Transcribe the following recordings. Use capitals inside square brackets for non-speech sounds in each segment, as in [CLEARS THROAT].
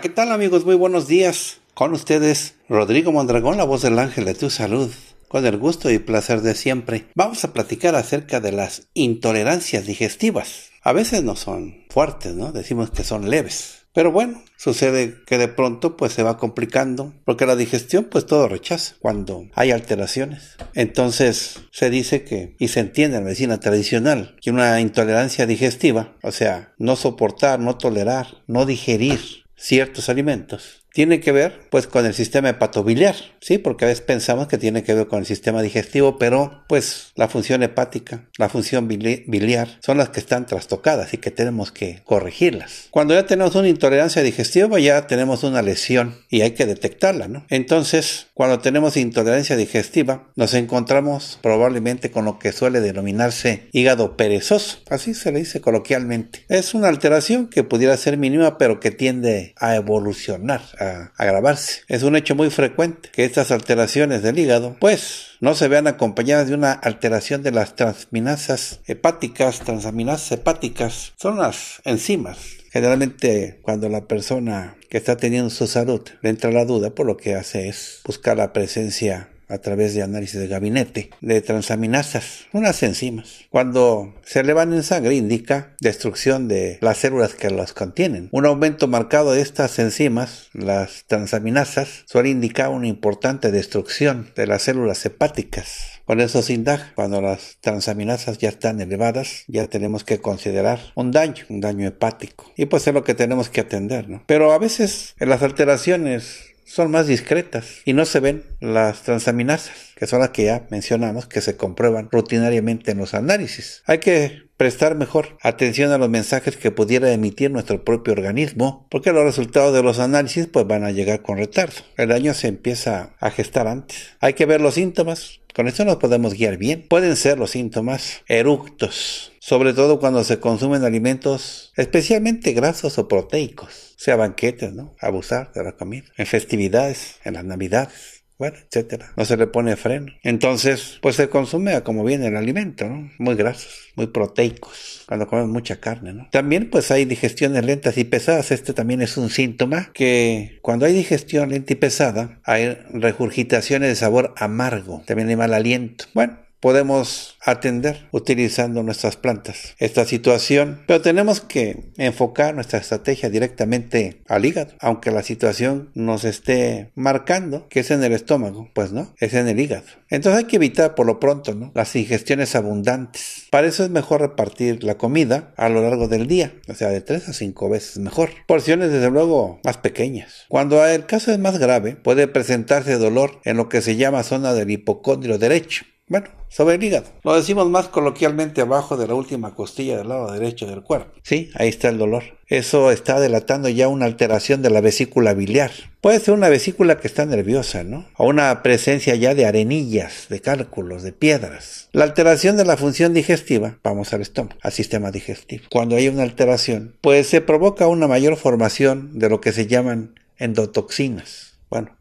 ¿qué tal amigos? Muy buenos días. Con ustedes, Rodrigo Mondragón, la voz del ángel de tu salud. Con el gusto y placer de siempre, vamos a platicar acerca de las intolerancias digestivas. A veces no son fuertes, ¿no? Decimos que son leves. Pero bueno, sucede que de pronto pues se va complicando, porque la digestión pues todo rechaza cuando hay alteraciones. Entonces se dice que, y se entiende en medicina tradicional, que una intolerancia digestiva, o sea, no soportar, no tolerar, no digerir ciertos alimentos tiene que ver pues con el sistema hepatobiliar, ¿sí? Porque a veces pensamos que tiene que ver con el sistema digestivo, pero pues la función hepática, la función biliar son las que están trastocadas y que tenemos que corregirlas. Cuando ya tenemos una intolerancia digestiva, ya tenemos una lesión y hay que detectarla, ¿no? Entonces, cuando tenemos intolerancia digestiva, nos encontramos probablemente con lo que suele denominarse hígado perezoso, así se le dice coloquialmente. Es una alteración que pudiera ser mínima, pero que tiende a evolucionar, a agravarse. Es un hecho muy frecuente que estas alteraciones del hígado, pues, no se vean acompañadas de una alteración de las transaminasas hepáticas. Transaminasas hepáticas son las enzimas Generalmente cuando la persona que está teniendo su salud le entra la duda, por lo que hace es buscar la presencia a través de análisis de gabinete de transaminasas, unas enzimas. Cuando se elevan en sangre indica destrucción de las células que las contienen. Un aumento marcado de estas enzimas, las transaminasas, suele indicar una importante destrucción de las células hepáticas. Por eso sin indaga, cuando las transaminasas ya están elevadas, ya tenemos que considerar un daño, un daño hepático. Y pues es lo que tenemos que atender, ¿no? Pero a veces en las alteraciones son más discretas y no se ven las transaminasas, que son las que ya mencionamos que se comprueban rutinariamente en los análisis. Hay que prestar mejor atención a los mensajes que pudiera emitir nuestro propio organismo, porque los resultados de los análisis pues van a llegar con retardo. El daño se empieza a gestar antes. Hay que ver los síntomas, con esto nos podemos guiar bien. Pueden ser los síntomas eructos, sobre todo cuando se consumen alimentos especialmente grasos o proteicos, sea banquetes, ¿no? Abusar de la comida, en festividades, en las navidades bueno, etcétera. No se le pone freno. Entonces, pues se consume como viene el alimento, ¿no? Muy grasos, muy proteicos, cuando comemos mucha carne, ¿no? También pues hay digestiones lentas y pesadas. Este también es un síntoma que cuando hay digestión lenta y pesada, hay regurgitaciones de sabor amargo, también hay mal aliento. Bueno, podemos atender utilizando nuestras plantas esta situación, pero tenemos que enfocar nuestra estrategia directamente al hígado, aunque la situación nos esté marcando que es en el estómago, pues no, es en el hígado. Entonces hay que evitar por lo pronto ¿no? las ingestiones abundantes. Para eso es mejor repartir la comida a lo largo del día, o sea, de tres a cinco veces mejor. Porciones desde luego más pequeñas. Cuando el caso es más grave, puede presentarse dolor en lo que se llama zona del hipocondrio derecho bueno, sobre el hígado. Lo decimos más coloquialmente abajo de la última costilla del lado derecho del cuerpo. Sí, ahí está el dolor. Eso está delatando ya una alteración de la vesícula biliar. Puede ser una vesícula que está nerviosa, ¿no? O una presencia ya de arenillas, de cálculos, de piedras. La alteración de la función digestiva, vamos al estómago, al sistema digestivo. Cuando hay una alteración, pues se provoca una mayor formación de lo que se llaman endotoxinas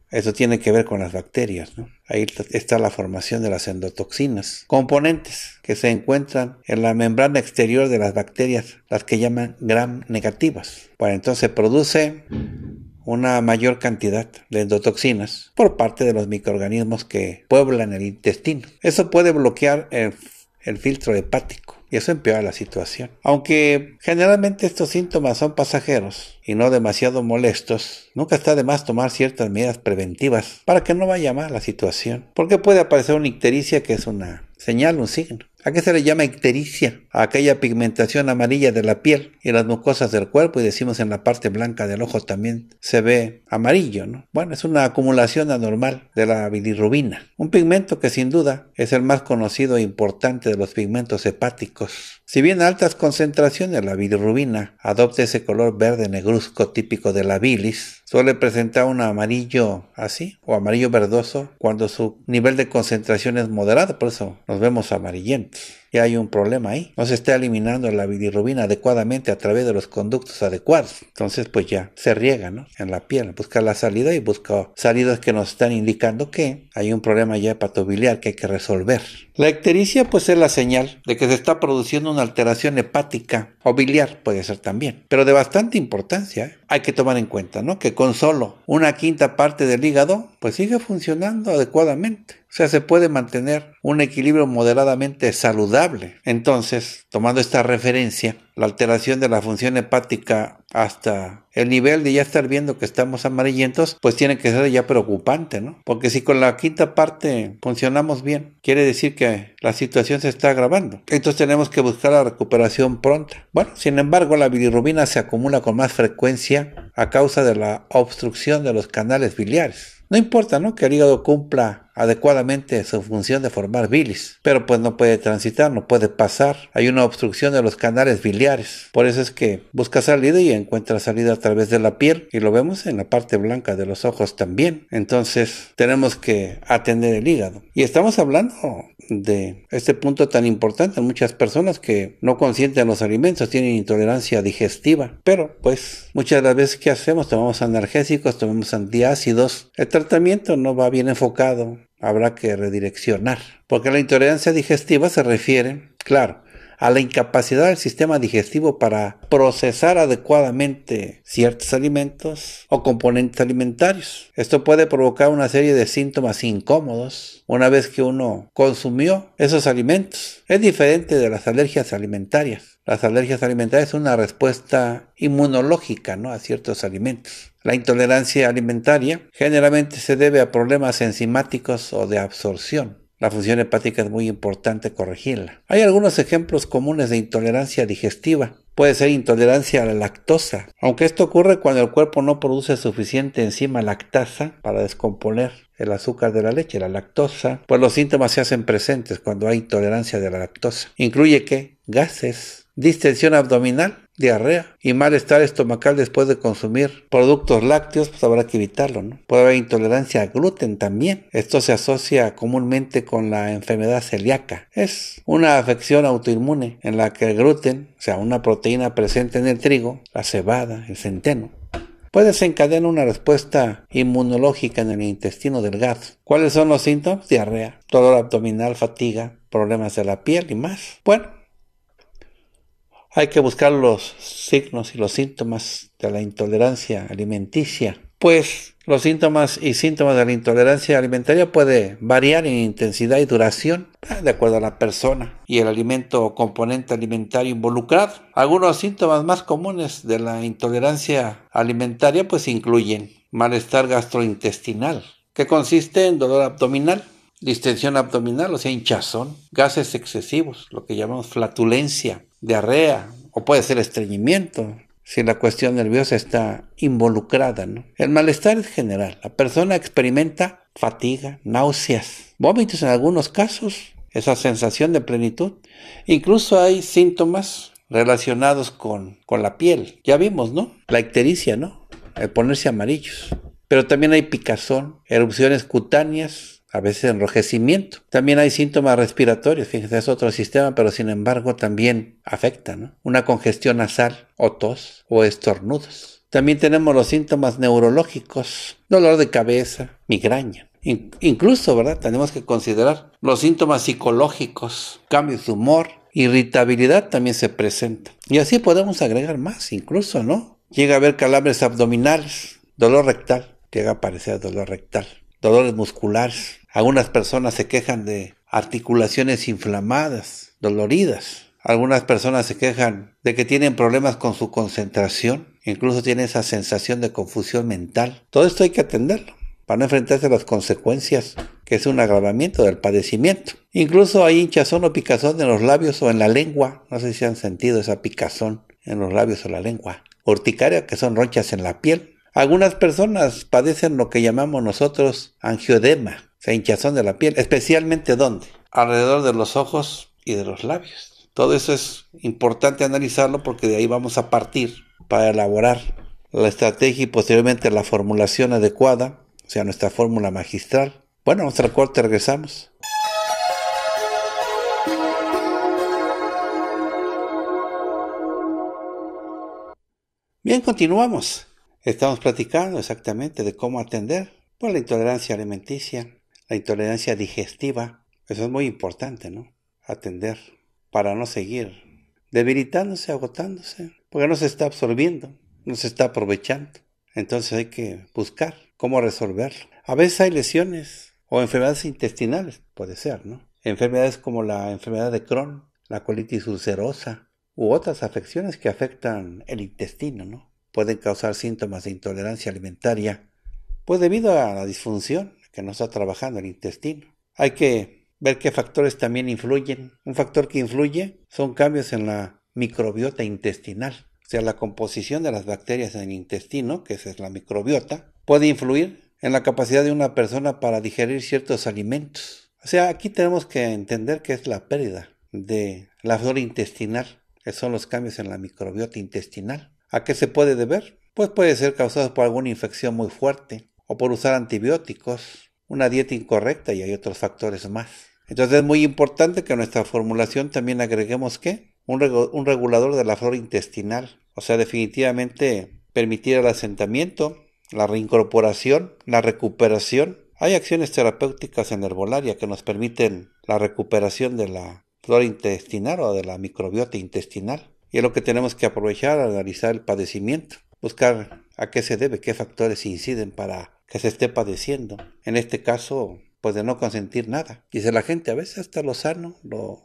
eso tiene que ver con las bacterias, Ahí está la formación de las endotoxinas, componentes que se encuentran en la membrana exterior de las bacterias, las que llaman gram negativas. Bueno, entonces produce una mayor cantidad de endotoxinas por parte de los microorganismos que pueblan el intestino. Eso puede bloquear el filtro hepático y eso empeora la situación. Aunque generalmente estos síntomas son pasajeros y no demasiado molestos, nunca está de más tomar ciertas medidas preventivas para que no vaya mal la situación, porque puede aparecer una ictericia que es una señal, un signo. ¿A qué se le llama ictericia? A aquella pigmentación amarilla de la piel y las mucosas del cuerpo y decimos en la parte blanca del ojo también se ve amarillo, ¿no? Bueno, es una acumulación anormal de la bilirrubina, un pigmento que sin duda es el más conocido e importante de los pigmentos hepáticos. Si bien altas concentraciones la bilirrubina adopta ese color verde negruzco típico de la bilis, suele presentar un amarillo así o amarillo verdoso cuando su nivel de concentración es moderado, por eso nos vemos amarillentos y hay un problema ahí. No se está eliminando la bilirrubina adecuadamente a través de los conductos adecuados. Entonces, pues ya se riega, ¿no? En la piel, busca la salida y busca salidas que nos están indicando que hay un problema ya hepatobiliar que hay que resolver. La ictericia, pues es la señal de que se está produciendo una alteración hepática o biliar, puede ser también, pero de bastante importancia. ¿eh? Hay que tomar en cuenta, ¿no? Que con solo una quinta parte del hígado pues sigue funcionando adecuadamente. O sea, se puede mantener un equilibrio moderadamente saludable. Entonces, tomando esta referencia, la alteración de la función hepática hasta el nivel de ya estar viendo que estamos amarillentos, pues tiene que ser ya preocupante, ¿no? Porque si con la quinta parte funcionamos bien, quiere decir que la situación se está agravando. Entonces tenemos que buscar la recuperación pronta. Bueno, sin embargo, la bilirrubina se acumula con más frecuencia a causa de la obstrucción de los canales biliares. No importa, ¿no? Que el hígado cumpla adecuadamente su función de formar bilis, pero pues no puede transitar, no puede pasar, hay una obstrucción de los canales biliares, por eso es que busca salida y encuentra salida a través de la piel y lo vemos en la parte blanca de los ojos también, entonces tenemos que atender el hígado y estamos hablando de este punto tan importante, muchas personas que no consienten los alimentos tienen intolerancia digestiva, pero pues muchas de las veces que hacemos tomamos analgésicos, tomamos antiácidos, el tratamiento no va bien enfocado habrá que redireccionar. Porque la intolerancia digestiva se refiere, claro, a la incapacidad del sistema digestivo para procesar adecuadamente ciertos alimentos o componentes alimentarios. Esto puede provocar una serie de síntomas incómodos una vez que uno consumió esos alimentos. Es diferente de las alergias alimentarias. Las alergias alimentarias son una respuesta inmunológica ¿no? a ciertos alimentos. La intolerancia alimentaria generalmente se debe a problemas enzimáticos o de absorción. La función hepática es muy importante corregirla. Hay algunos ejemplos comunes de intolerancia digestiva. Puede ser intolerancia a la lactosa, aunque esto ocurre cuando el cuerpo no produce suficiente enzima lactasa para descomponer el azúcar de la leche, la lactosa, pues los síntomas se hacen presentes cuando hay intolerancia de la lactosa. Incluye que gases, distensión abdominal, diarrea y malestar estomacal después de consumir productos lácteos, pues habrá que evitarlo, ¿no? Puede haber intolerancia a gluten también. Esto se asocia comúnmente con la enfermedad celíaca. Es una afección autoinmune en la que el gluten, o sea, una proteína presente en el trigo, la cebada, el centeno, puede desencadenar una respuesta inmunológica en el intestino delgado. ¿Cuáles son los síntomas? Diarrea, dolor abdominal, fatiga, problemas de la piel y más. Bueno, hay que buscar los signos y los síntomas de la intolerancia alimenticia, pues los síntomas y síntomas de la intolerancia alimentaria puede variar en intensidad y duración ah, de acuerdo a la persona y el alimento o componente alimentario involucrado. Algunos síntomas más comunes de la intolerancia alimentaria pues incluyen malestar gastrointestinal, que consiste en dolor abdominal, distensión abdominal, o sea, hinchazón, gases excesivos, lo que llamamos flatulencia, diarrea o puede ser estreñimiento, si la cuestión nerviosa está involucrada. El malestar es general. La persona experimenta fatiga, náuseas, vómitos en algunos casos, esa sensación de plenitud. Incluso hay síntomas relacionados con, con la piel. Ya vimos, ¿no? La ictericia, ¿no? El ponerse amarillos. Pero también hay picazón, erupciones cutáneas, a veces enrojecimiento. También hay síntomas respiratorios, fíjense, es otro sistema, pero sin embargo también afecta, ¿no? Una congestión nasal o tos o estornudos. También tenemos los síntomas neurológicos, dolor de cabeza, migraña. incluso, ¿verdad? Tenemos que considerar los síntomas psicológicos, cambios de humor, irritabilidad también se presenta. Y así podemos agregar más, incluso, ¿no? Llega a haber calambres abdominales, dolor rectal, llega a aparecer dolor rectal, dolores musculares, algunas personas se quejan de articulaciones inflamadas, doloridas. Algunas personas se quejan de que tienen problemas con su concentración. Incluso tienen esa sensación de confusión mental. Todo esto hay que atenderlo para no enfrentarse a las consecuencias que es un agravamiento del padecimiento. Incluso hay hinchazón o picazón en los labios o en la lengua. No sé si han sentido esa picazón en los labios o la lengua. Urticaria, que son ronchas en la piel. Algunas personas padecen lo que llamamos nosotros angiodema, sea, hinchazón de la piel, especialmente dónde? Alrededor de los ojos y de los labios. Todo eso es importante analizarlo porque de ahí vamos a partir para elaborar la estrategia y posteriormente la formulación adecuada, o sea, nuestra fórmula magistral. Bueno, nuestra corte, regresamos. Bien, continuamos. Estamos platicando exactamente de cómo atender por la intolerancia alimenticia, la intolerancia digestiva. Eso es muy importante, ¿no? Atender para no seguir debilitándose, agotándose, porque no se está absorbiendo, no se está aprovechando. Entonces hay que buscar cómo resolverlo. A veces hay lesiones o enfermedades intestinales, puede ser, ¿no? Enfermedades como la enfermedad de Crohn, la colitis ulcerosa u otras afecciones que afectan el intestino, ¿no? Pueden causar síntomas de intolerancia alimentaria, pues debido a la disfunción que no está trabajando el intestino. Hay que ver qué factores también influyen. Un factor que influye son cambios en la microbiota intestinal. O sea, la composición de las bacterias en el intestino, que es la microbiota, puede influir en la capacidad de una persona para digerir ciertos alimentos. O sea, aquí tenemos que entender que es la pérdida de la flora intestinal, que son los cambios en la microbiota intestinal. ¿A qué se puede deber? Pues puede ser causado por alguna infección muy fuerte o por usar antibióticos una dieta incorrecta y hay otros factores más. Entonces es muy importante que en nuestra formulación también agreguemos que un, un, regulador de la flora intestinal, o sea, definitivamente permitir el asentamiento, la reincorporación, la recuperación. Hay acciones terapéuticas en herbolaria que nos permiten la recuperación de la flora intestinal o de la microbiota intestinal. Y es lo que tenemos que aprovechar, analizar el padecimiento, buscar a qué se debe, qué factores inciden para que se esté padeciendo. En este caso, pues de no consentir nada. Dice la gente, a veces hasta lo sano,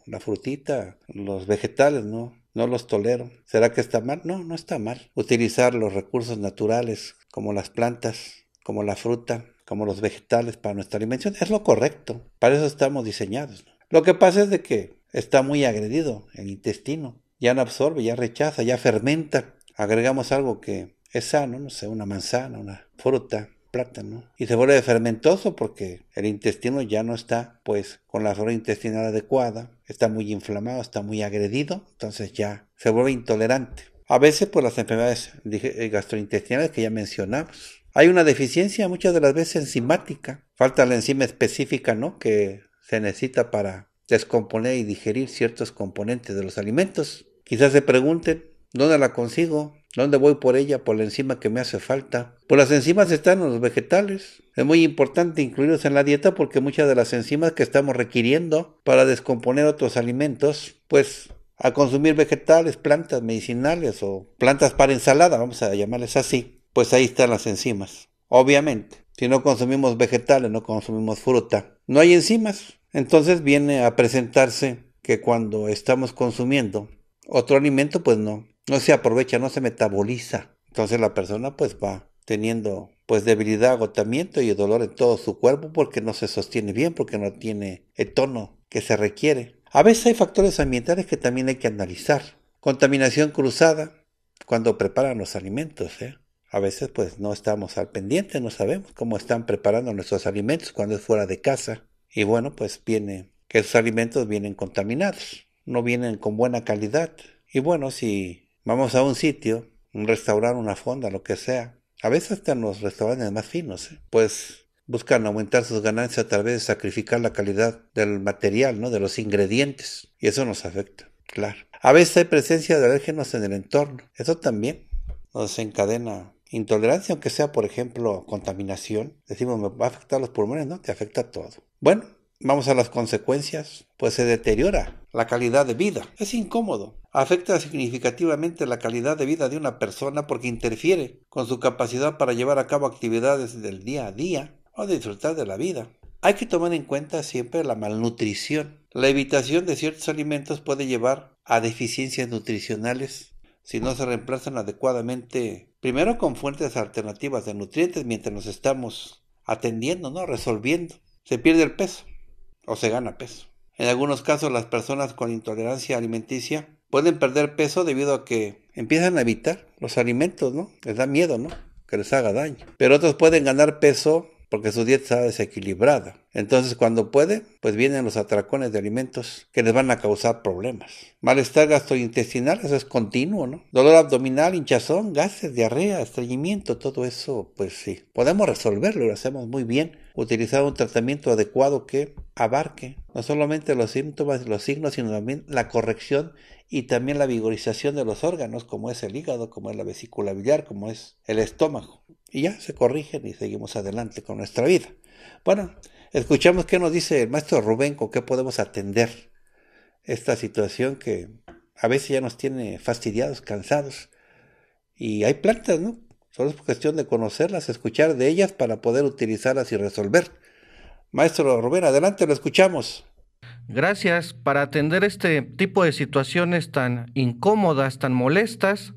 la frutita, los vegetales, ¿no? No los tolero. ¿Será que está mal? No, no está mal. Utilizar los recursos naturales como las plantas, como la fruta, como los vegetales para nuestra alimentación es lo correcto. Para eso estamos diseñados. Lo que pasa es de que está muy agredido el intestino. Ya no absorbe, ya rechaza, ya fermenta. Agregamos algo que es sano, no sé, una manzana, una fruta, plátano y se vuelve fermentoso porque el intestino ya no está pues con la flora intestinal adecuada, está muy inflamado, está muy agredido, entonces ya se vuelve intolerante. A veces por pues, las enfermedades eh, gastrointestinales que ya mencionamos. Hay una deficiencia muchas de las veces enzimática, falta la enzima específica, ¿no? que se necesita para descomponer y digerir ciertos componentes de los alimentos. Quizás se pregunten, ¿dónde la consigo? ¿Dónde voy por ella? Por la enzima que me hace falta. Pues las enzimas están en los vegetales. Es muy importante incluirlos en la dieta porque muchas de las enzimas que estamos requiriendo para descomponer otros alimentos, pues a consumir vegetales, plantas medicinales o plantas para ensalada, vamos a llamarles así, pues ahí están las enzimas. Obviamente, si no consumimos vegetales, no consumimos fruta, no hay enzimas. Entonces viene a presentarse que cuando estamos consumiendo otro alimento, pues no, no se aprovecha, no se metaboliza. Entonces la persona pues va teniendo pues debilidad, agotamiento y dolor en todo su cuerpo porque no se sostiene bien, porque no tiene el tono que se requiere. A veces hay factores ambientales que también hay que analizar. Contaminación cruzada cuando preparan los alimentos. ¿eh? A veces pues no estamos al pendiente, no sabemos cómo están preparando nuestros alimentos cuando es fuera de casa. Y bueno, pues viene que esos alimentos vienen contaminados, no vienen con buena calidad. Y bueno, si Vamos a un sitio, un restaurante, una fonda, lo que sea. A veces hasta en los restaurantes más finos, ¿eh? pues buscan aumentar sus ganancias a través de sacrificar la calidad del material, ¿no? de los ingredientes. Y eso nos afecta, claro. A veces hay presencia de alérgenos en el entorno. Eso también nos encadena intolerancia, aunque sea, por ejemplo, contaminación. Decimos, me va a afectar los pulmones, ¿no? Te afecta todo. Bueno, Vamos a las consecuencias, pues se deteriora la calidad de vida. Es incómodo. Afecta significativamente la calidad de vida de una persona porque interfiere con su capacidad para llevar a cabo actividades del día a día o disfrutar de la vida. Hay que tomar en cuenta siempre la malnutrición. La evitación de ciertos alimentos puede llevar a deficiencias nutricionales si no se reemplazan adecuadamente, primero con fuentes alternativas de nutrientes mientras nos estamos atendiendo, ¿no? Resolviendo. Se pierde el peso o se gana peso. En algunos casos las personas con intolerancia alimenticia pueden perder peso debido a que empiezan a evitar los alimentos, ¿no? Les da miedo, ¿no? Que les haga daño. Pero otros pueden ganar peso porque su dieta está desequilibrada. Entonces, cuando puede, pues vienen los atracones de alimentos que les van a causar problemas. Malestar gastrointestinal, eso es continuo, ¿no? Dolor abdominal, hinchazón, gases, diarrea, estreñimiento, todo eso, pues sí. Podemos resolverlo, lo hacemos muy bien, Utilizar un tratamiento adecuado que abarque no solamente los síntomas y los signos, sino también la corrección y también la vigorización de los órganos, como es el hígado, como es la vesícula biliar, como es el estómago. Y ya se corrigen y seguimos adelante con nuestra vida. Bueno, escuchamos qué nos dice el maestro Rubén, con qué podemos atender esta situación que a veces ya nos tiene fastidiados, cansados. Y hay plantas, ¿no? Solo es cuestión de conocerlas, escuchar de ellas para poder utilizarlas y resolver. Maestro Rubén, adelante, lo escuchamos. Gracias para atender este tipo de situaciones tan incómodas, tan molestas.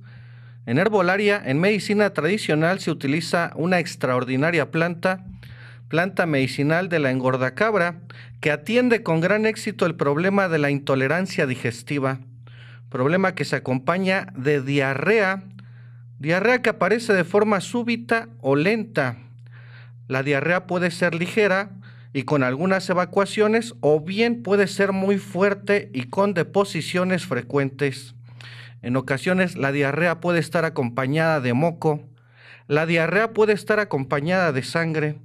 En herbolaria, en medicina tradicional se utiliza una extraordinaria planta, planta medicinal de la engordacabra, que atiende con gran éxito el problema de la intolerancia digestiva, problema que se acompaña de diarrea, diarrea que aparece de forma súbita o lenta. La diarrea puede ser ligera y con algunas evacuaciones o bien puede ser muy fuerte y con deposiciones frecuentes. En ocasiones la diarrea puede estar acompañada de moco. La diarrea puede estar acompañada de sangre.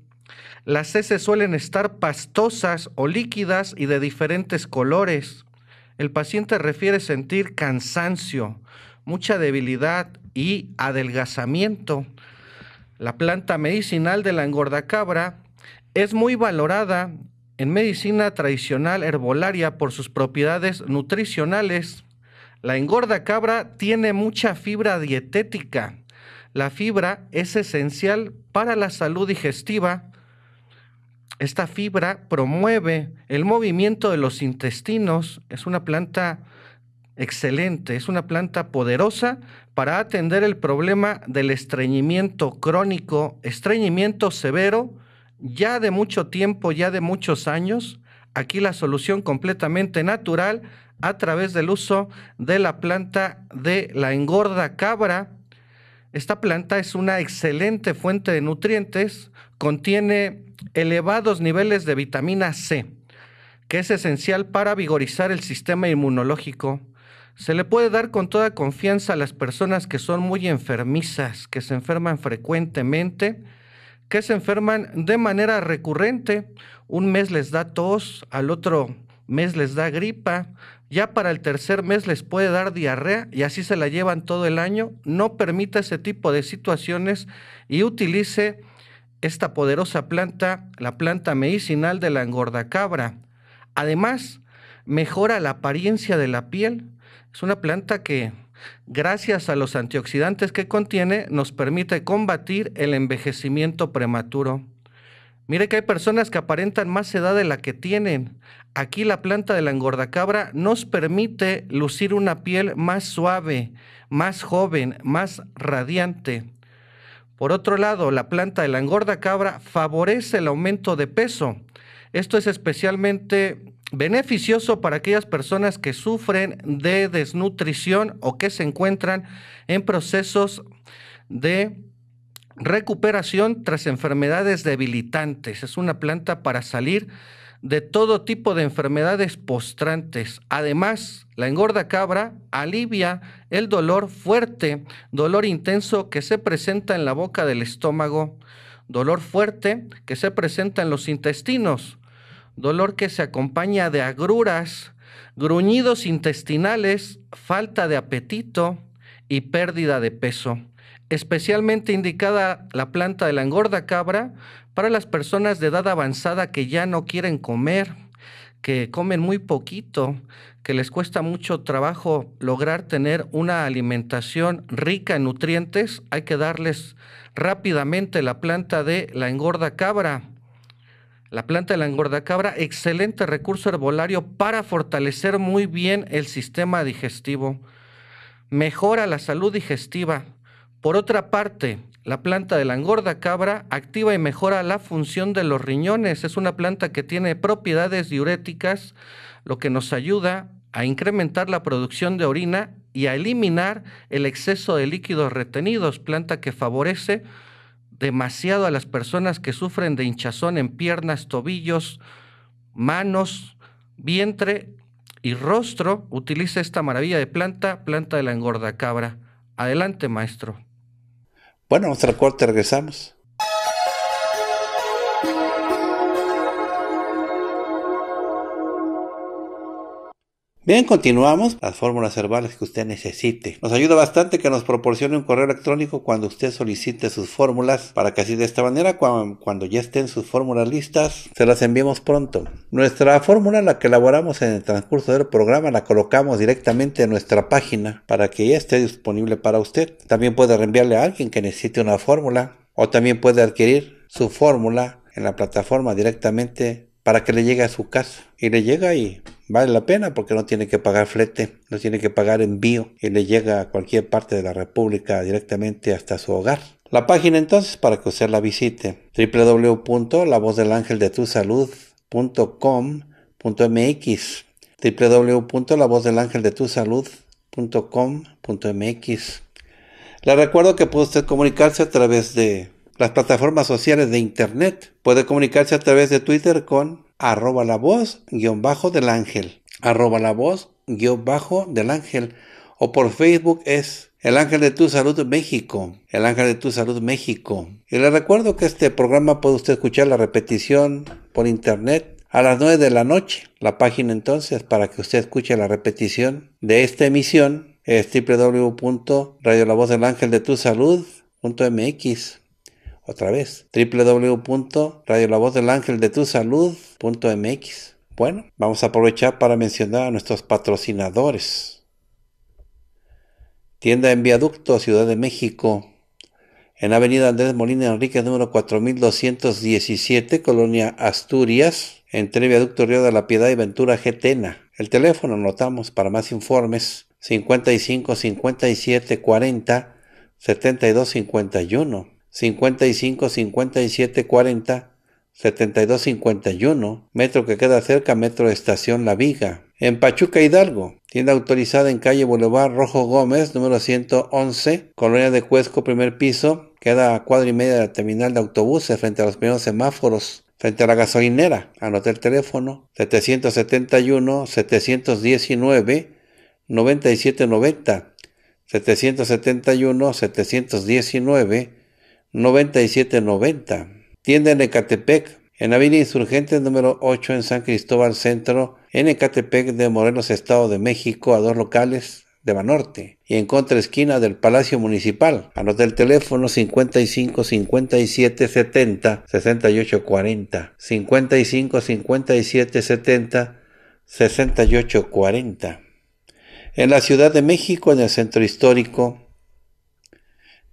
Las heces suelen estar pastosas o líquidas y de diferentes colores. El paciente refiere sentir cansancio, mucha debilidad y adelgazamiento. La planta medicinal de la engorda cabra es muy valorada en medicina tradicional herbolaria por sus propiedades nutricionales. La engorda cabra tiene mucha fibra dietética. La fibra es esencial para la salud digestiva. Esta fibra promueve el movimiento de los intestinos. Es una planta excelente, es una planta poderosa para atender el problema del estreñimiento crónico, estreñimiento severo, ya de mucho tiempo, ya de muchos años, aquí la solución completamente natural a través del uso de la planta de la engorda cabra. Esta planta es una excelente fuente de nutrientes, contiene elevados niveles de vitamina C, que es esencial para vigorizar el sistema inmunológico. Se le puede dar con toda confianza a las personas que son muy enfermizas, que se enferman frecuentemente, que se enferman de manera recurrente. Un mes les da tos, al otro mes les da gripa, ya para el tercer mes les puede dar diarrea y así se la llevan todo el año. No permita ese tipo de situaciones y utilice esta poderosa planta, la planta medicinal de la engordacabra. Además, mejora la apariencia de la piel. Es una planta que gracias a los antioxidantes que contiene, nos permite combatir el envejecimiento prematuro. Mire que hay personas que aparentan más edad de la que tienen. Aquí la planta de la engordacabra nos permite lucir una piel más suave, más joven, más radiante. Por otro lado, la planta de la cabra favorece el aumento de peso. Esto es especialmente beneficioso para aquellas personas que sufren de desnutrición o que se encuentran en procesos de recuperación tras enfermedades debilitantes. Es una planta para salir de todo tipo de enfermedades postrantes. Además, la engorda cabra alivia el dolor fuerte, dolor intenso que se presenta en la boca del estómago, dolor fuerte que se presenta en los intestinos, dolor que se acompaña de agruras, gruñidos intestinales, falta de apetito y pérdida de peso. Especialmente indicada la planta de la engorda cabra para las personas de edad avanzada que ya no quieren comer, que comen muy poquito, que les cuesta mucho trabajo lograr tener una alimentación rica en nutrientes, hay que darles rápidamente la planta de la engorda cabra. La planta de la cabra, excelente recurso herbolario para fortalecer muy bien el sistema digestivo. Mejora la salud digestiva. Por otra parte, la planta de la cabra activa y mejora la función de los riñones. Es una planta que tiene propiedades diuréticas, lo que nos ayuda a incrementar la producción de orina y a eliminar el exceso de líquidos retenidos, planta que favorece demasiado a las personas que sufren de hinchazón en piernas, tobillos, manos, vientre y rostro, utiliza esta maravilla de planta, planta de la engorda cabra. Adelante, maestro. Bueno, nuestra corte regresamos. Bien, continuamos. Las fórmulas verbales que usted necesite. Nos ayuda bastante que nos proporcione un correo electrónico cuando usted solicite sus fórmulas para que así de esta manera cuando ya estén sus fórmulas listas se las enviemos pronto. Nuestra fórmula la que elaboramos en el transcurso del programa la colocamos directamente en nuestra página para que ya esté disponible para usted. También puede reenviarle a alguien que necesite una fórmula o también puede adquirir su fórmula en la plataforma directamente para que le llegue a su casa y le llega y Vale la pena porque no tiene que pagar flete, no tiene que pagar envío y le llega a cualquier parte de la República directamente hasta su hogar. La página entonces para que usted la visite www.lavozdelangeldetusalud.com.mx www.lavozdelangeldetusalud.com.mx Le recuerdo que puede usted comunicarse a través de las plataformas sociales de internet. Puede comunicarse a través de Twitter con arroba la voz guión bajo del ángel, arroba la voz guión bajo del ángel, o por Facebook es El Ángel de Tu Salud México, El Ángel de Tu Salud México. Y le recuerdo que este programa puede usted escuchar la repetición por internet a las 9 de la noche. La página entonces para que usted escuche la repetición de esta emisión es ángel de tu otra vez, mx Bueno, vamos a aprovechar para mencionar a nuestros patrocinadores. Tienda en Viaducto, Ciudad de México, en Avenida Andrés Molina Enrique, número 4217, Colonia Asturias, entre Viaducto Río de la Piedad y Ventura Getena. El teléfono, anotamos, para más informes, 55 57 40 72 51. 55 57 40 72 51, metro que queda cerca Metro Estación La Viga. En Pachuca Hidalgo, tienda autorizada en calle Boulevard Rojo Gómez, número 111, Colonia de Cuesco, primer piso, queda a cuadra y media de la terminal de autobuses frente a los primeros semáforos frente a la gasolinera. Anote el teléfono 771 719 9790 771 719 9790. Tienda en Ecatepec, en Avenida insurgente número 8 en San Cristóbal Centro, en Ecatepec de Morelos, Estado de México, a dos locales de Banorte y en contra esquina del Palacio Municipal. los el teléfono 55 57 70 68 40. 55 57 70 68 40. En la Ciudad de México, en el Centro Histórico,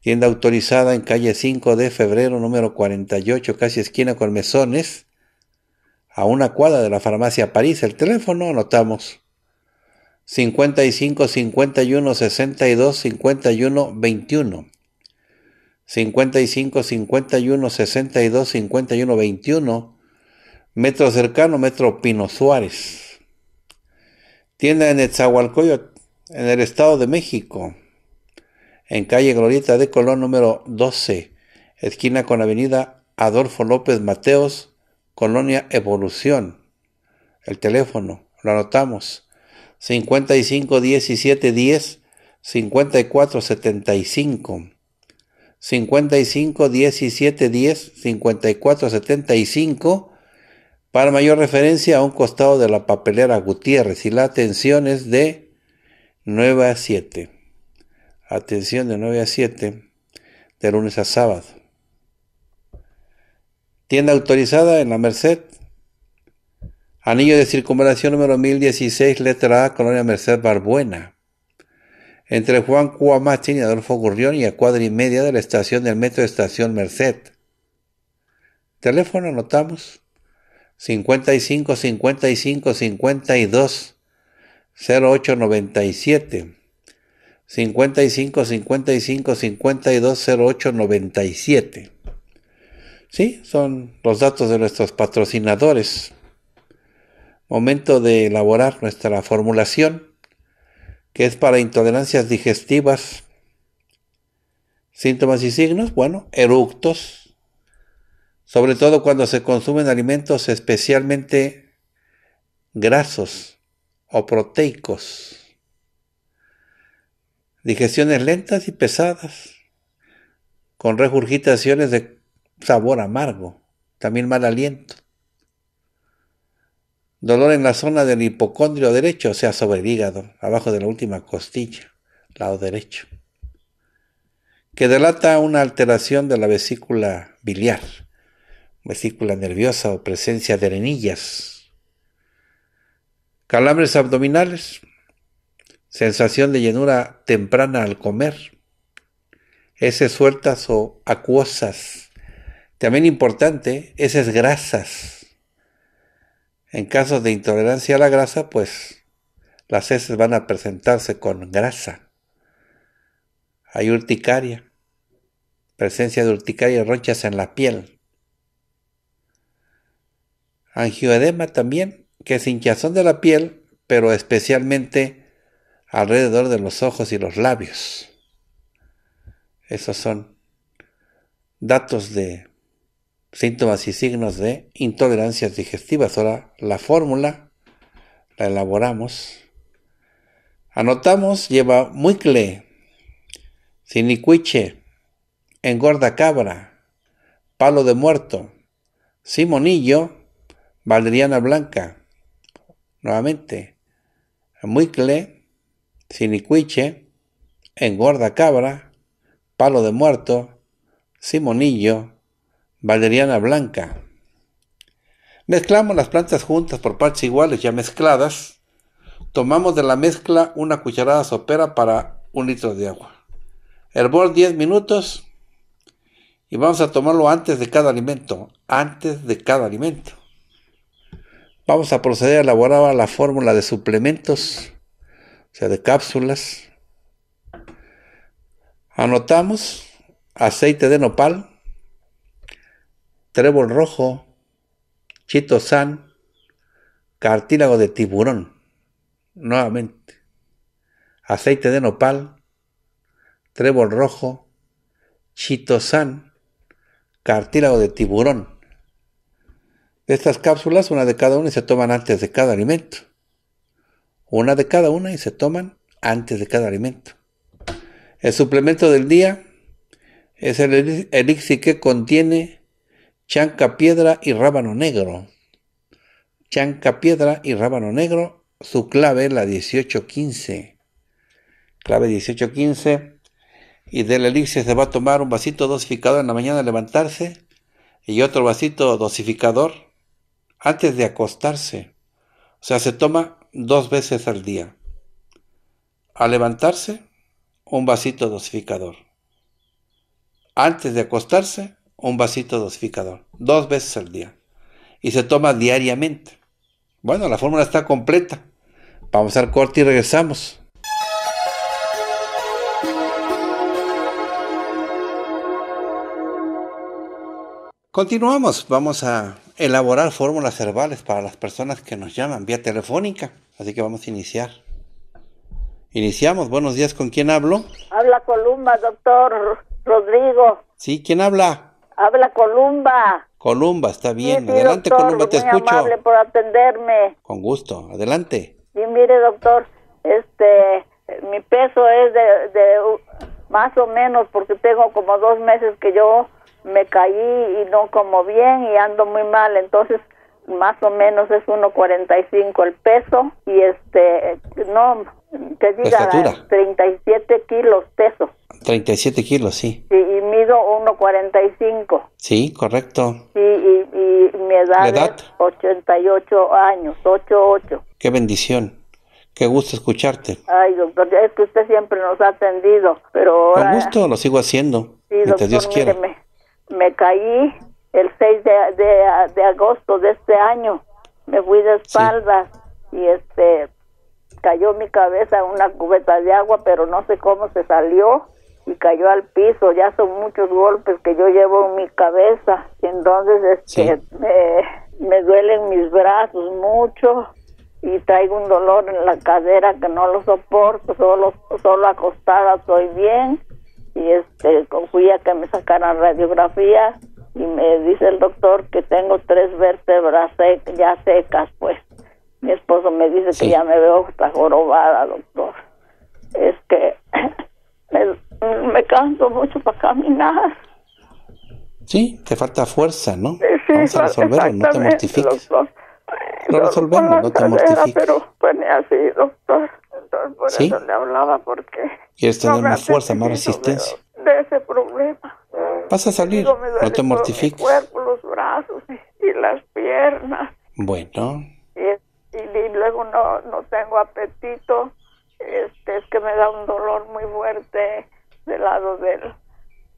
tienda autorizada en calle 5 de febrero, número 48, casi esquina con mesones, a una cuadra de la farmacia París. El teléfono anotamos 55 51 62 51 21. 55 51 62 51 21. Metro cercano, Metro Pino Suárez. Tienda en Etzahualcoyot, en el Estado de México en calle Glorieta de Colón número 12, esquina con avenida Adolfo López Mateos, Colonia Evolución. El teléfono, lo anotamos, 55 17 10 54 75. 55 17 10 54 75 para mayor referencia, a un costado de la papelera Gutiérrez y la atención es de 9 a 7. Atención de 9 a 7, de lunes a sábado. Tienda autorizada en la Merced. Anillo de circunvalación número 1016, letra A, Colonia Merced Barbuena. Entre Juan Machín y Adolfo Gurrión y a cuadra y media de la estación del metro de Estación Merced. Teléfono anotamos 55 55 52 0897. 55 55 52 08 97. Sí, son los datos de nuestros patrocinadores. Momento de elaborar nuestra formulación, que es para intolerancias digestivas. Síntomas y signos, bueno, eructos, sobre todo cuando se consumen alimentos especialmente grasos o proteicos digestiones lentas y pesadas, con regurgitaciones de sabor amargo, también mal aliento. Dolor en la zona del hipocondrio derecho, o sea, sobre el hígado, abajo de la última costilla, lado derecho, que delata una alteración de la vesícula biliar, vesícula nerviosa o presencia de arenillas, calambres abdominales, sensación de llenura temprana al comer, heces sueltas o acuosas. También importante, esas grasas. En casos de intolerancia a la grasa, pues las heces van a presentarse con grasa. Hay urticaria, presencia de urticaria ronchas en la piel. Angioedema también, que es hinchazón de la piel, pero especialmente alrededor de los ojos y los labios. Esos son datos de síntomas y signos de intolerancias digestivas. Ahora la fórmula la elaboramos. Anotamos, lleva muicle, sinicuiche, engorda cabra, palo de muerto, simonillo, valeriana blanca. Nuevamente, muicle, Sinicuiche, Engorda Cabra, Palo de Muerto, Simonillo, Valeriana Blanca. Mezclamos las plantas juntas por partes iguales ya mezcladas. Tomamos de la mezcla una cucharada sopera para un litro de agua. Hervor 10 minutos y vamos a tomarlo antes de cada alimento. Antes de cada alimento. Vamos a proceder a elaborar la fórmula de suplementos sea, de cápsulas. Anotamos aceite de nopal, trébol rojo, chitosan, cartílago de tiburón, nuevamente, aceite de nopal, trébol rojo, chitosan, cartílago de tiburón. Estas cápsulas, una de cada una, se toman antes de cada alimento una de cada una y se toman antes de cada alimento. El suplemento del día es el elixir que contiene chanca piedra y rábano negro. Chanca piedra y rábano negro, su clave es la 1815. Clave 1815. Y del elixir se va a tomar un vasito dosificador en la mañana al levantarse y otro vasito dosificador antes de acostarse. O sea, se toma dos veces al día. Al levantarse, un vasito dosificador. Antes de acostarse, un vasito dosificador, dos veces al día. Y se toma diariamente. Bueno, la fórmula está completa. Vamos al corte y regresamos. Continuamos, vamos a elaborar fórmulas herbales para las personas que nos llaman vía telefónica. Así que vamos a iniciar. Iniciamos. Buenos días. ¿Con quién hablo? Habla Columba, doctor Rodrigo. Sí, ¿quién habla? Habla Columba. Columba, está bien. adelante, Columba, te muy amable por atenderme. Con gusto, adelante. bien mire, doctor, este, mi peso es de, de más o menos porque tengo como dos meses que yo me caí y no como bien y ando muy mal, entonces más o menos es 1.45 el peso y este, no, que diga, 37 kilos peso. 37 kilos, sí. y mido 1.45. Sí, correcto. y, y mi edad, Es 88 años, 88. Qué bendición. Qué gusto escucharte. Ay, doctor, es que usted siempre nos ha atendido, pero... Ahora... Con gusto, lo sigo haciendo. Sí, Dios míreme. quiera me caí el 6 de, agosto de este año. Me fui de espaldas y este cayó mi cabeza en una cubeta de agua, pero no sé cómo se salió y cayó al piso. Ya son muchos golpes que yo llevo en mi cabeza. Entonces este, me, me duelen mis brazos mucho y traigo un dolor en la cadera que no lo soporto. Solo, solo acostada estoy bien y este a que me sacaran radiografía y me dice el doctor que tengo tres vértebras ya secas, pues. Mi esposo me dice que ya me veo hasta jorobada, doctor. Es que [CLEARS THROAT] me, canso mucho para caminar. Sí, te falta fuerza, ¿no? Sí, Vamos a resolverlo, no te mortifiques. resolvemos, no te mortifiques. Pero pone pues, así, doctor por ¿Sí? eso hablaba, porque... Quieres tener más fuerza, más resistencia. De, ese problema. Vas a salir, no te mortifiques. los brazos y, las piernas. Bueno. Y, luego no, no tengo apetito, este, es que me da un dolor muy fuerte del lado del,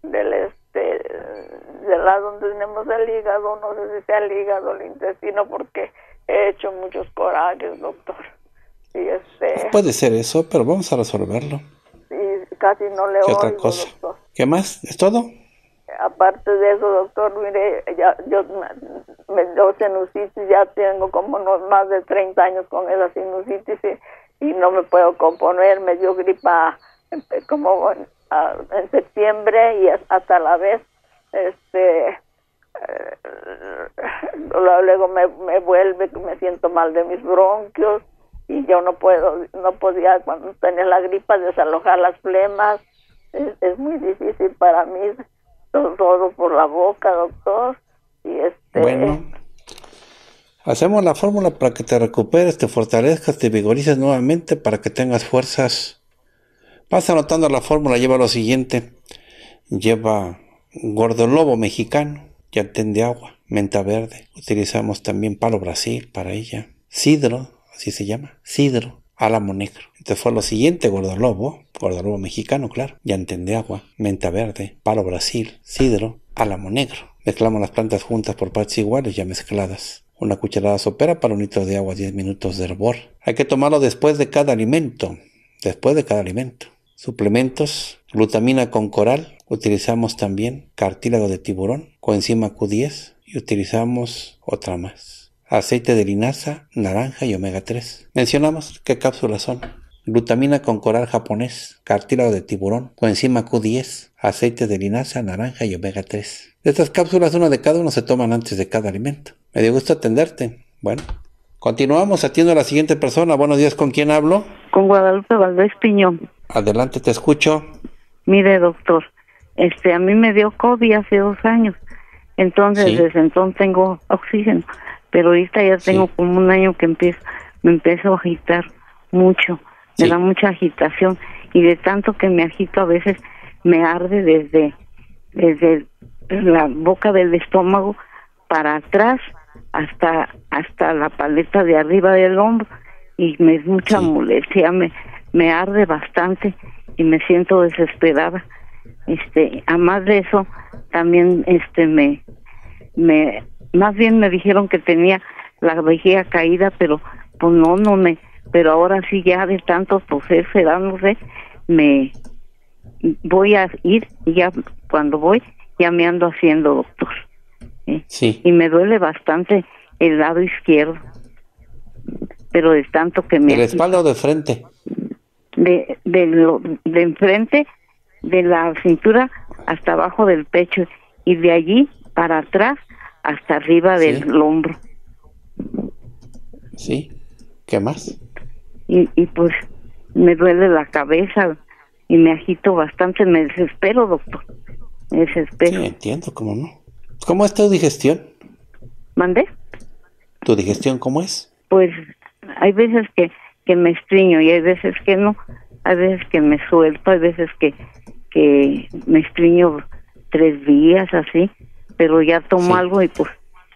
del este, del lado donde tenemos el hígado, no sé si sea el hígado, el intestino, porque he hecho muchos corajes, doctor este... Puede ser eso, pero vamos a resolverlo. casi no le ¿Qué cosa? ¿Qué más? ¿Es todo? Aparte de eso, doctor, mire, yo me dio sinusitis, ya tengo como más de 30 años con esa sinusitis y, no me puedo componer, me dio gripa eh, como en, septiembre y hasta la vez, este, eh, [LAUGHS] luego me, me vuelve, me siento mal de mis bronquios, y yo no puedo, no podía cuando tenía la gripa desalojar las flemas. Es, muy difícil para mí todo por la boca, doctor. Y este, bueno, hacemos la fórmula para que te recuperes, te fortalezcas, te vigorices nuevamente para que tengas fuerzas. Vas anotando la fórmula, lleva lo siguiente. Lleva gordolobo mexicano, yantén de agua, menta verde. Utilizamos también palo Brasil para ella. Sidro, así se llama, Sidro Álamo Negro. Entonces fue lo siguiente, Gordolobo, Gordolobo mexicano, claro, agua, Menta Verde, Palo Brasil, Sidro, Álamo Negro. Mezclamos las plantas juntas por partes iguales ya mezcladas. Una cucharada sopera para un litro de agua, 10 minutos de hervor. Hay que tomarlo después de cada alimento. Después de cada alimento. Suplementos, glutamina con coral. Utilizamos también cartílago de tiburón, coenzima Q10 y utilizamos otra más aceite de linaza, naranja y omega 3. Mencionamos qué cápsulas son. Glutamina con coral japonés, cartílago de tiburón, coenzima Q10, aceite de linaza, naranja y omega 3. estas cápsulas, una de cada uno se toman antes de cada alimento. Me dio gusto atenderte. Bueno, continuamos. Atiendo a la siguiente persona. Buenos días, ¿con quién hablo? Con Guadalupe Valdés Piñón. Adelante, te escucho. Mire, doctor, este, a mí me dio COVID hace dos años. Entonces, desde entonces tengo oxígeno pero ahorita ya tengo como un año que empiezo, me empiezo a agitar mucho, me da mucha agitación y de tanto que me agito a veces me arde desde, desde la boca del estómago para atrás hasta hasta la paleta de arriba del hombro y me es mucha molestia, me, me arde bastante y me siento desesperada. Este, además de eso, también este me me más bien me dijeron que tenía la vejiga caída, pero pues no, no me, pero ahora sí ya de tanto toser, no sé, me voy a ir y ya cuando voy ya me ando haciendo doctor. ¿eh? Sí. Y me duele bastante el lado izquierdo, pero de tanto que me... ¿El espalda o de frente? De, de, de enfrente, de la cintura hasta abajo del pecho y de allí para atrás hasta arriba del hombro. Sí, ¿qué más? Y, y pues me duele la cabeza y me agito bastante, me desespero, doctor. Me desespero. Sí, entiendo, ¿cómo no? ¿Cómo es tu digestión? ¿Mandé? ¿Tu digestión cómo es? Pues hay veces que, que me estriño y hay veces que no, hay veces que me suelto, hay veces que, que me estriño tres días así pero ya tomo algo y pues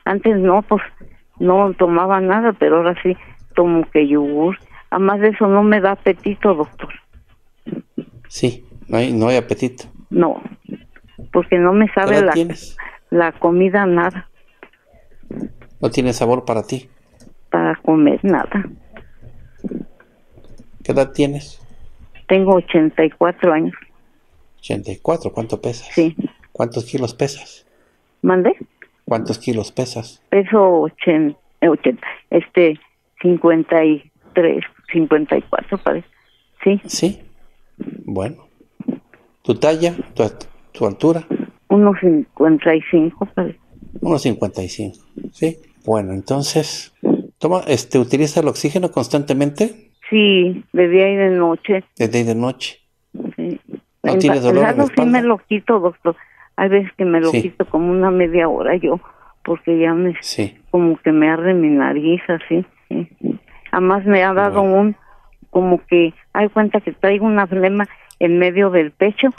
antes no, pues no tomaba nada, pero ahora sí tomo que yogur. Además de eso no me da apetito, doctor. Sí, no hay, no hay apetito. No, porque no me sabe la, la comida nada. No tiene sabor para ti. Para comer nada. ¿Qué edad tienes? Tengo 84 años. 84, ¿cuánto pesas? Sí. ¿Cuántos kilos pesas? mande ¿Cuántos kilos pesas? Peso 80, eh, este, 53, 54, parece. Sí. Sí. Bueno. ¿Tu talla? ¿Tu, tu altura? Unos 55, parece. Unos cinco, sí. Bueno, entonces, toma, este, ¿utiliza el oxígeno constantemente? Sí, de día y de noche. De día y de noche. Sí. No tiene dolor. sí me lo quito, doctor. Hay veces que me lo quito como una media hora yo, porque ya me, como que me arde mi nariz así. Además me ha dado un, como que, hay cuenta que traigo una flema en medio del pecho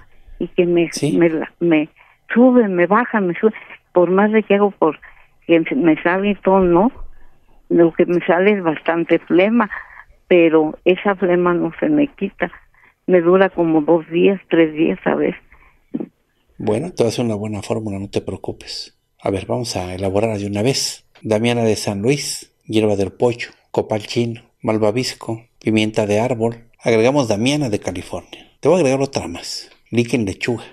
y que me, me, sube, me baja, me sube, por más de que hago, por que me sale todo, ¿no? Lo que me sale es bastante flema, pero esa flema no se me quita. Me dura como dos días, tres días, a veces. Bueno, te es una buena fórmula, no te preocupes. A ver, vamos a elaborarla de una vez. Damiana de San Luis, hierba del pollo, copal chino, malvavisco, pimienta de árbol. Agregamos damiana de California. Te voy a agregar otra más. Líquen lechuga.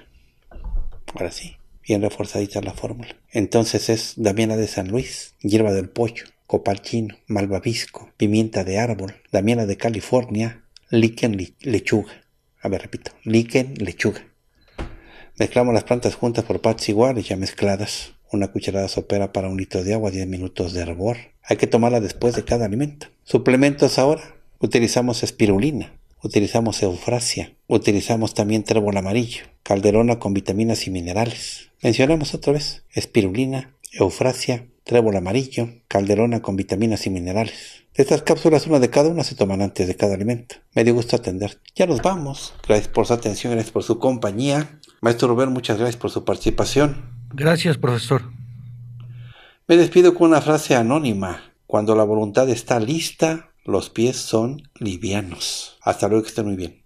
Ahora sí, bien reforzadita la fórmula. Entonces es damiana de San Luis, hierba del pollo, copal chino, malvavisco, pimienta de árbol, damiana de California, líquen lechuga. A ver, repito, líquen lechuga. Mezclamos las plantas juntas por partes iguales, ya mezcladas. Una cucharada sopera para un litro de agua, 10 minutos de hervor. Hay que tomarla después de cada alimento. Suplementos ahora. Utilizamos espirulina, utilizamos eufrasia, utilizamos también trébol amarillo, calderona con vitaminas y minerales. Mencionamos otra vez espirulina, eufrasia, trébol amarillo, calderona con vitaminas y minerales. De estas cápsulas, una de cada una se toman antes de cada alimento. Me dio gusto atender. Ya nos vamos. Gracias por su atención, gracias por su compañía. Maestro Rubén, muchas gracias por su participación. Gracias, profesor. Me despido con una frase anónima. Cuando la voluntad está lista, los pies son livianos. Hasta luego, que estén muy bien.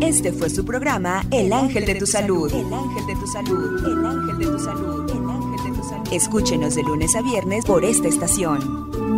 Este fue su programa El Ángel de tu Salud. El Ángel de tu Salud. El Ángel de tu Salud. El Ángel de tu Salud. Escúchenos de lunes a viernes por esta estación.